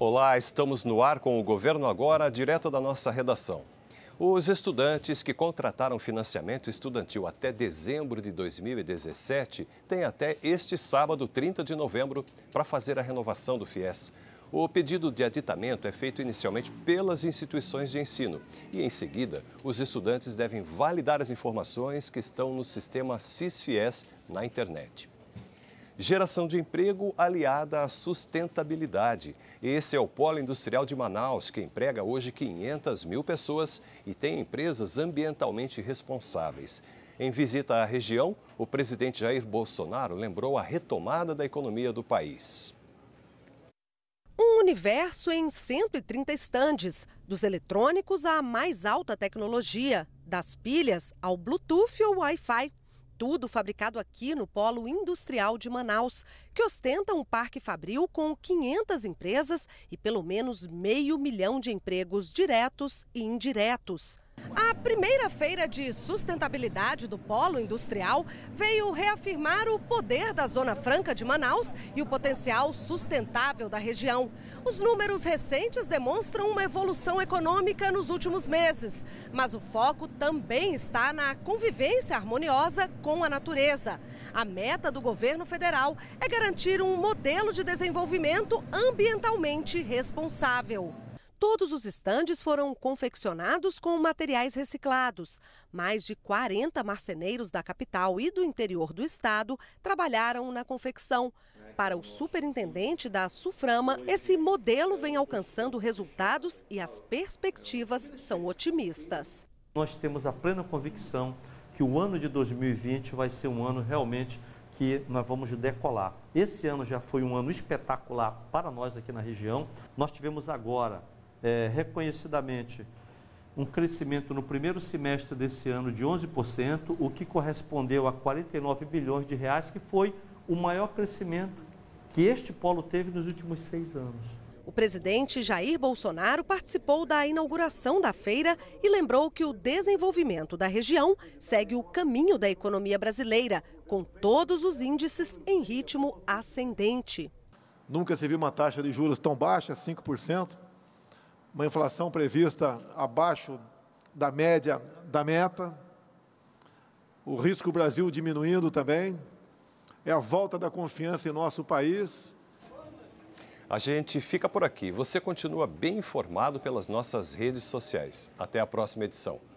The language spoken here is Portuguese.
Olá, estamos no ar com o Governo Agora, direto da nossa redação. Os estudantes que contrataram financiamento estudantil até dezembro de 2017 têm até este sábado, 30 de novembro, para fazer a renovação do FIES. O pedido de aditamento é feito inicialmente pelas instituições de ensino e, em seguida, os estudantes devem validar as informações que estão no sistema CIS-FIES na internet. Geração de emprego aliada à sustentabilidade. Esse é o Polo Industrial de Manaus, que emprega hoje 500 mil pessoas e tem empresas ambientalmente responsáveis. Em visita à região, o presidente Jair Bolsonaro lembrou a retomada da economia do país. Um universo em 130 estandes, dos eletrônicos à mais alta tecnologia, das pilhas ao Bluetooth ou Wi-Fi tudo fabricado aqui no Polo Industrial de Manaus, que ostenta um parque fabril com 500 empresas e pelo menos meio milhão de empregos diretos e indiretos. A primeira feira de sustentabilidade do Polo Industrial veio reafirmar o poder da Zona Franca de Manaus e o potencial sustentável da região. Os números recentes demonstram uma evolução econômica nos últimos meses, mas o foco também está na convivência harmoniosa com a natureza. A meta do governo federal é garantir um modelo de desenvolvimento ambientalmente responsável. Todos os estandes foram confeccionados com materiais reciclados. Mais de 40 marceneiros da capital e do interior do estado trabalharam na confecção. Para o superintendente da Suframa, esse modelo vem alcançando resultados e as perspectivas são otimistas. Nós temos a plena convicção que o ano de 2020 vai ser um ano realmente que nós vamos decolar. Esse ano já foi um ano espetacular para nós aqui na região. Nós tivemos agora é, reconhecidamente um crescimento no primeiro semestre desse ano de 11%, o que correspondeu a 49 bilhões de reais, que foi o maior crescimento que este polo teve nos últimos seis anos. O presidente Jair Bolsonaro participou da inauguração da feira e lembrou que o desenvolvimento da região segue o caminho da economia brasileira, com todos os índices em ritmo ascendente. Nunca se viu uma taxa de juros tão baixa, 5% uma inflação prevista abaixo da média da meta, o risco Brasil diminuindo também, é a volta da confiança em nosso país. A gente fica por aqui. Você continua bem informado pelas nossas redes sociais. Até a próxima edição.